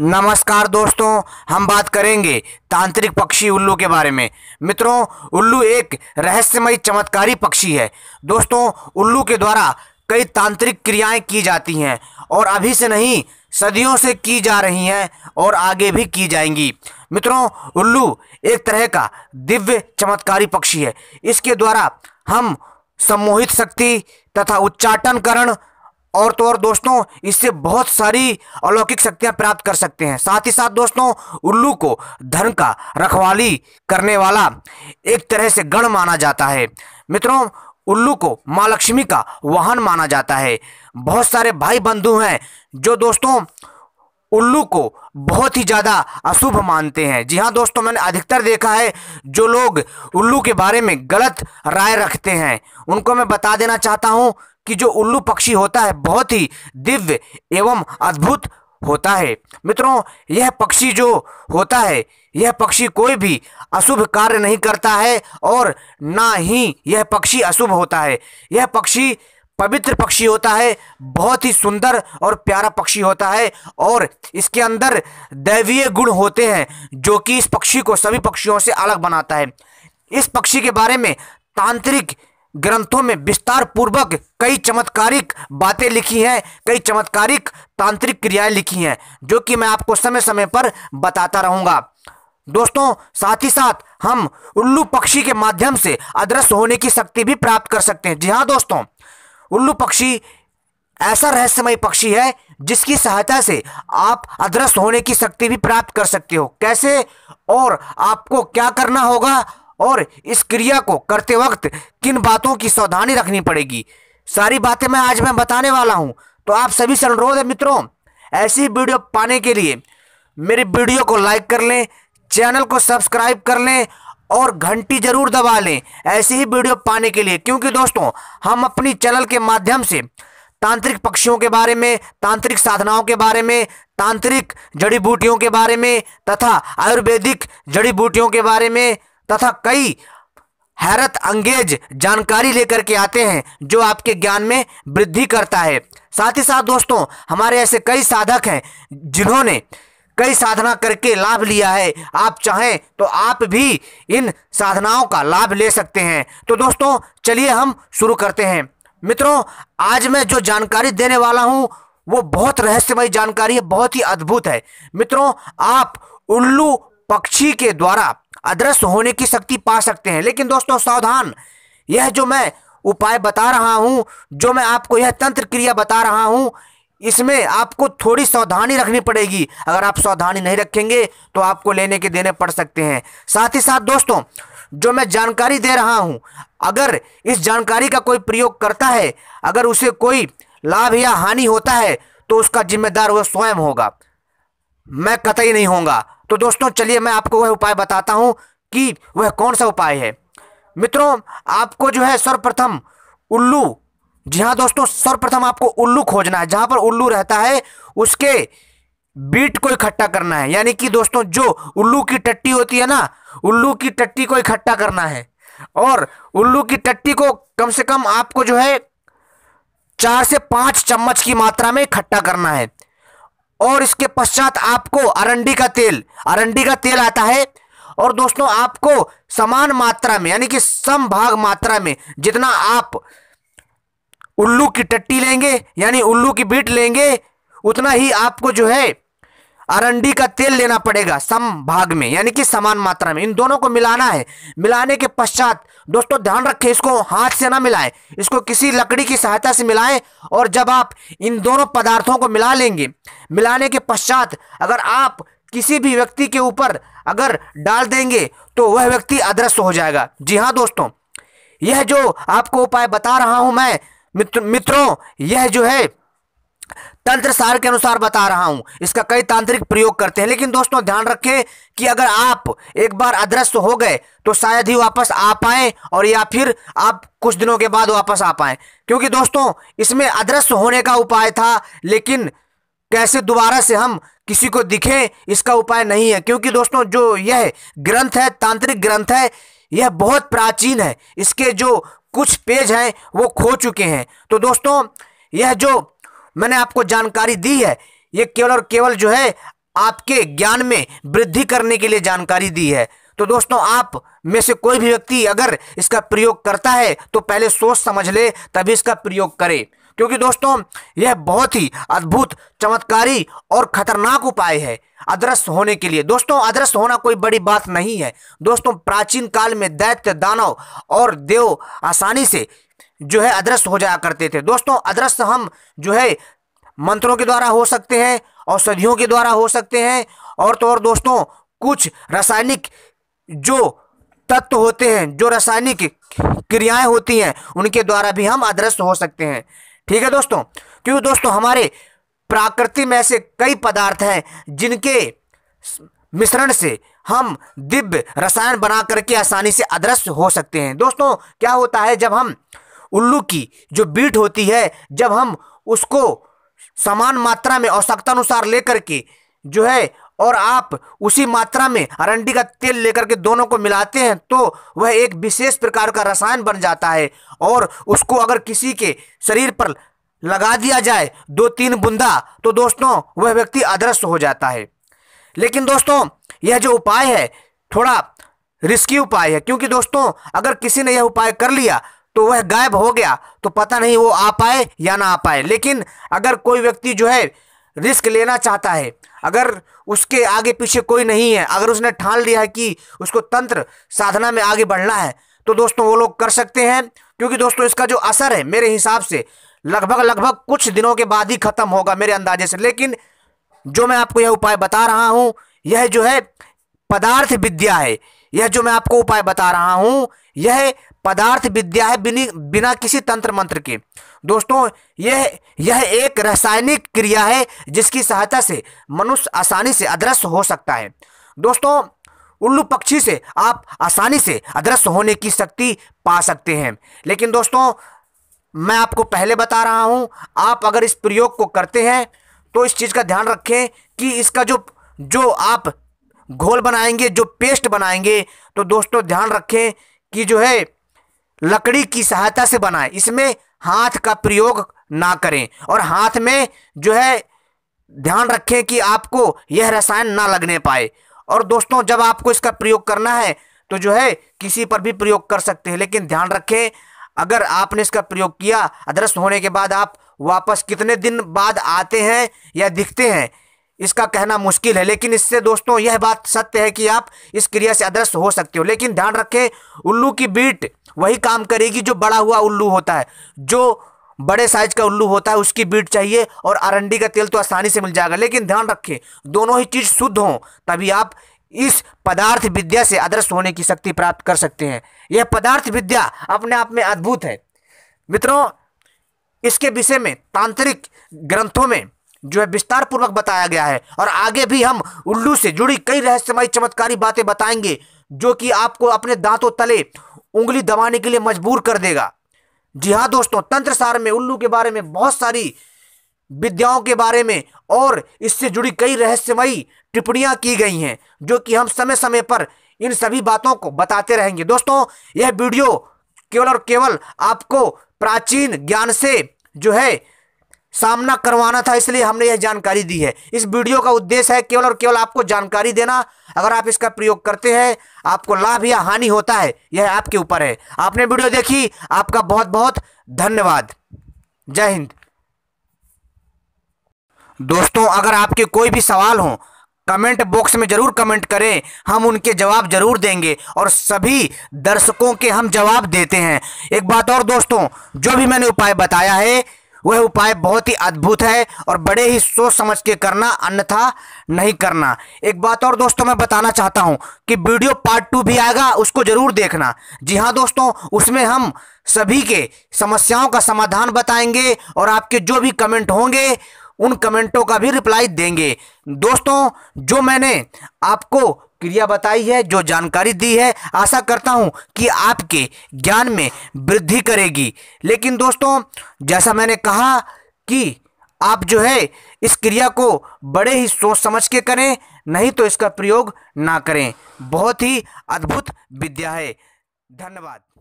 नमस्कार दोस्तों हम बात करेंगे तांत्रिक पक्षी उल्लू के बारे में मित्रों उल्लू एक रहस्यमय चमत्कारी पक्षी है दोस्तों उल्लू के द्वारा कई तांत्रिक क्रियाएं की जाती हैं और अभी से नहीं सदियों से की जा रही हैं और आगे भी की जाएंगी मित्रों उल्लू एक तरह का दिव्य चमत्कारी पक्षी है इसके द्वारा हम सम्मोहित शक्ति तथा उच्चाटन करण और तो और दोस्तों इससे बहुत सारी अलौकिक शक्तियां प्राप्त कर सकते हैं साथ ही साथ दोस्तों उल्लू को धन का रखवाली करने वाला एक तरह से गण माना जाता है मित्रों उल्लू को माँ लक्ष्मी का वाहन माना जाता है बहुत सारे भाई बंधु हैं जो दोस्तों उल्लू को बहुत ही ज़्यादा अशुभ मानते हैं जी हाँ दोस्तों मैंने अधिकतर देखा है जो लोग उल्लू के बारे में गलत राय रखते हैं उनको मैं बता देना चाहता हूँ कि जो उल्लू पक्षी होता है बहुत ही दिव्य एवं अद्भुत होता है मित्रों यह पक्षी जो होता है यह पक्षी कोई भी अशुभ कार्य नहीं करता है और ना ही यह पक्षी अशुभ होता है यह पक्षी पवित्र पक्षी होता है बहुत ही सुंदर और प्यारा पक्षी होता है और इसके अंदर दैवीय गुण होते हैं जो कि इस पक्षी को सभी पक्षियों से अलग बनाता है इस पक्षी के बारे में तांत्रिक ग्रंथों में विस्तार पूर्वक कई चमत्कारिक बातें लिखी हैं कई चमत्कारिक तांत्रिक क्रियाएं लिखी हैं जो कि मैं आपको समय समय पर बताता रहूंगा दोस्तों साथ ही साथ हम उल्लू पक्षी के माध्यम से अदृश्य होने की शक्ति भी प्राप्त कर सकते हैं जी हाँ दोस्तों उल्लू पक्षी ऐसा रहस्यमय पक्षी है जिसकी सहायता से आप अदृश्य होने की शक्ति भी प्राप्त कर सकते हो कैसे और आपको क्या करना होगा और इस क्रिया को करते वक्त किन बातों की सावधानी रखनी पड़ेगी सारी बातें मैं आज मैं बताने वाला हूँ तो आप सभी से अनुरोध है मित्रों ऐसी वीडियो पाने के लिए मेरी वीडियो को लाइक कर लें चैनल को सब्सक्राइब कर लें और घंटी जरूर दबा लें ऐसी ही वीडियो पाने के लिए क्योंकि दोस्तों हम अपनी चैनल के माध्यम से तांत्रिक पक्षियों के बारे में तांत्रिक साधनाओं के बारे में तांत्रिक जड़ी बूटियों के बारे में तथा आयुर्वेदिक जड़ी बूटियों के बारे में तथा कई हैरत अंगेज जानकारी लेकर के आते हैं जो आपके ज्ञान में वृद्धि करता है साथ ही साथ दोस्तों हमारे ऐसे कई साधक हैं जिन्होंने कई साधना करके लाभ लिया है आप चाहें तो आप भी इन साधनाओं का लाभ ले सकते हैं तो दोस्तों चलिए हम शुरू करते हैं मित्रों आज मैं जो जानकारी देने वाला हूँ वो बहुत रहस्यमय जानकारी है बहुत ही अद्भुत है मित्रों आप उल्लू पक्षी के द्वारा अदृश्य होने की शक्ति पा सकते हैं लेकिन दोस्तों सावधान यह जो मैं उपाय बता रहा हूं जो मैं आपको यह तंत्र क्रिया बता रहा हूं इसमें आपको थोड़ी सावधानी रखनी पड़ेगी अगर आप सावधानी नहीं रखेंगे तो आपको लेने के देने पड़ सकते हैं साथ ही साथ दोस्तों जो मैं जानकारी दे रहा हूं अगर इस जानकारी का कोई प्रयोग करता है अगर उसे कोई लाभ या हानि होता है तो उसका जिम्मेदार वह स्वयं होगा मैं कतई नहीं होगा तो दोस्तों चलिए मैं आपको वह उपाय बताता हूँ कि वह कौन सा उपाय है मित्रों आपको जो है सर्वप्रथम उल्लू जी हाँ दोस्तों सर्वप्रथम आपको उल्लू खोजना है जहाँ पर उल्लू रहता है उसके बीट को इकट्ठा करना है यानी कि दोस्तों जो उल्लू की टट्टी होती है ना उल्लू की टट्टी को इकट्ठा करना है और उल्लू की टट्टी को कम से कम आपको जो है चार से पाँच चम्मच की मात्रा में इकट्ठा करना है और इसके पश्चात आपको अरंडी का तेल अरंडी का तेल आता है और दोस्तों आपको समान मात्रा में यानी कि सम भाग मात्रा में जितना आप उल्लू की टट्टी लेंगे यानी उल्लू की बीट लेंगे उतना ही आपको जो है अरंडी का तेल लेना पड़ेगा सम भाग में यानी कि समान मात्रा में इन दोनों को मिलाना है मिलाने के पश्चात दोस्तों ध्यान रखें इसको हाथ से ना मिलाएं इसको किसी लकड़ी की सहायता से मिलाएं और जब आप इन दोनों पदार्थों को मिला लेंगे मिलाने के पश्चात अगर आप किसी भी व्यक्ति के ऊपर अगर डाल देंगे तो वह व्यक्ति अदृश्य हो जाएगा जी हाँ दोस्तों यह जो आपको उपाय बता रहा हूँ मैं मित्र मित्रों यह जो है तंत्र सार के अनुसार बता रहा हूं इसका कई तांत्रिक प्रयोग करते हैं लेकिन दोस्तों ध्यान रखें कि अगर आप एक बार अदृश्य हो गए तो शायद ही वापस आ पाए और या फिर आप कुछ दिनों के बाद वापस आ पाए क्योंकि दोस्तों इसमें अदृश्य होने का उपाय था लेकिन कैसे दोबारा से हम किसी को दिखें इसका उपाय नहीं है क्योंकि दोस्तों जो यह ग्रंथ है तांत्रिक ग्रंथ है यह बहुत प्राचीन है इसके जो कुछ पेज हैं वो खो चुके हैं तो दोस्तों यह जो मैंने आपको जानकारी दी है ये केवल और केवल जो है आपके ज्ञान में वृद्धि करने के लिए जानकारी दी है तो दोस्तों आप में से कोई भी व्यक्ति अगर इसका प्रयोग करता है तो पहले सोच समझ ले तभी इसका प्रयोग करे क्योंकि दोस्तों यह बहुत ही अद्भुत चमत्कारी और खतरनाक उपाय है अदृश्य होने के लिए दोस्तों अदृश्य होना कोई बड़ी बात नहीं है दोस्तों प्राचीन काल में दैत्य दानव और देव आसानी से जो है अदृश्य हो जाया करते थे दोस्तों अदृश्य हम जो है मंत्रों के द्वारा हो सकते हैं औषधियों के द्वारा हो सकते हैं और तो और दोस्तों कुछ रासायनिक जो तत्व होते हैं जो रासायनिक क्रियाएं होती हैं उनके द्वारा भी हम अदृश्य हो सकते हैं ठीक है दोस्तों क्यों दोस्तों हमारे प्राकृति में ऐसे कई पदार्थ हैं जिनके मिश्रण से हम दिव्य रसायन बना करके आसानी से अदृश्य हो सकते हैं दोस्तों क्या होता है जब हम उल्लू की जो बीट होती है जब हम उसको समान मात्रा में आवश्यकता अनुसार लेकर के जो है और आप उसी मात्रा में अरंडी का तेल लेकर के दोनों को मिलाते हैं तो वह एक विशेष प्रकार का रसायन बन जाता है और उसको अगर किसी के शरीर पर लगा दिया जाए दो तीन बूंदा तो दोस्तों वह व्यक्ति अदृश्य हो जाता है लेकिन दोस्तों यह जो उपाय है थोड़ा रिस्की उपाय है क्योंकि दोस्तों अगर किसी ने यह उपाय कर लिया तो वह गायब हो गया तो पता नहीं वो आ पाए या ना आ पाए लेकिन अगर कोई व्यक्ति जो है रिस्क लेना चाहता है अगर उसके आगे पीछे कोई नहीं है अगर उसने ठान लिया है कि उसको तंत्र साधना में आगे बढ़ना है तो दोस्तों वो लोग कर सकते हैं क्योंकि दोस्तों इसका जो असर है मेरे हिसाब से लगभग लगभग कुछ दिनों के बाद ही ख़त्म होगा मेरे अंदाजे से लेकिन जो मैं आपको यह उपाय बता रहा हूँ यह जो है पदार्थ विद्या है यह जो मैं आपको उपाय बता रहा हूँ यह पदार्थ विद्या है बिनी बिना किसी तंत्र मंत्र के दोस्तों यह यह एक रासायनिक क्रिया है जिसकी सहायता से मनुष्य आसानी से अदृश्य हो सकता है दोस्तों उल्लू पक्षी से आप आसानी से अदृश्य होने की शक्ति पा सकते हैं लेकिन दोस्तों मैं आपको पहले बता रहा हूं आप अगर इस प्रयोग को करते हैं तो इस चीज़ का ध्यान रखें कि इसका जो जो आप घोल बनाएंगे जो पेस्ट बनाएंगे तो दोस्तों ध्यान रखें कि जो है लकड़ी की सहायता से बनाए इसमें हाथ का प्रयोग ना करें और हाथ में जो है ध्यान रखें कि आपको यह रसायन ना लगने पाए और दोस्तों जब आपको इसका प्रयोग करना है तो जो है किसी पर भी प्रयोग कर सकते हैं लेकिन ध्यान रखें अगर आपने इसका प्रयोग किया अदृश्य होने के बाद आप वापस कितने दिन बाद आते हैं या दिखते हैं इसका कहना मुश्किल है लेकिन इससे दोस्तों यह बात सत्य है कि आप इस क्रिया से अदृश्य हो सकते हो लेकिन ध्यान रखें उल्लू की बीट वही काम करेगी जो बड़ा हुआ उल्लू होता है जो बड़े साइज का उल्लू होता है उसकी बीट चाहिए और अरंडी का तेल तो आसानी से मिल जाएगा लेकिन ध्यान रखें दोनों ही चीज़ शुद्ध हों तभी आप इस पदार्थ विद्या से अदृश्य होने की शक्ति प्राप्त कर सकते हैं यह पदार्थ विद्या अपने आप में अद्भुत है मित्रों इसके विषय में तांत्रिक ग्रंथों में जो है विस्तार पूर्वक बताया गया है और आगे भी हम उल्लू से जुड़ी कई रहस्यमय चमत्कारी बातें बताएंगे जो कि आपको अपने दांतों तले उंगली दबाने के लिए मजबूर कर देगा जी हाँ दोस्तों तंत्र सार में उल्लू के बारे में बहुत सारी विद्याओं के बारे में और इससे जुड़ी कई रहस्यमयी टिप्पणियां की गई हैं जो कि हम समय समय पर इन सभी बातों को बताते रहेंगे दोस्तों यह वीडियो केवल और केवल आपको प्राचीन ज्ञान से जो है सामना करवाना था इसलिए हमने यह जानकारी दी है इस वीडियो का उद्देश्य है केवल और केवल आपको जानकारी देना अगर आप इसका प्रयोग करते हैं आपको लाभ या हानि होता है यह आपके ऊपर है आपने वीडियो देखी आपका बहुत बहुत धन्यवाद जय हिंद दोस्तों अगर आपके कोई भी सवाल हो कमेंट बॉक्स में ज़रूर कमेंट करें हम उनके जवाब ज़रूर देंगे और सभी दर्शकों के हम जवाब देते हैं एक बात और दोस्तों जो भी मैंने उपाय बताया है वह उपाय बहुत ही अद्भुत है और बड़े ही सोच समझ के करना अन्यथा नहीं करना एक बात और दोस्तों मैं बताना चाहता हूँ कि वीडियो पार्ट टू भी आएगा उसको ज़रूर देखना जी हाँ दोस्तों उसमें हम सभी के समस्याओं का समाधान बताएंगे और आपके जो भी कमेंट होंगे उन कमेंटों का भी रिप्लाई देंगे दोस्तों जो मैंने आपको क्रिया बताई है जो जानकारी दी है आशा करता हूँ कि आपके ज्ञान में वृद्धि करेगी लेकिन दोस्तों जैसा मैंने कहा कि आप जो है इस क्रिया को बड़े ही सोच समझ के करें नहीं तो इसका प्रयोग ना करें बहुत ही अद्भुत विद्या है धन्यवाद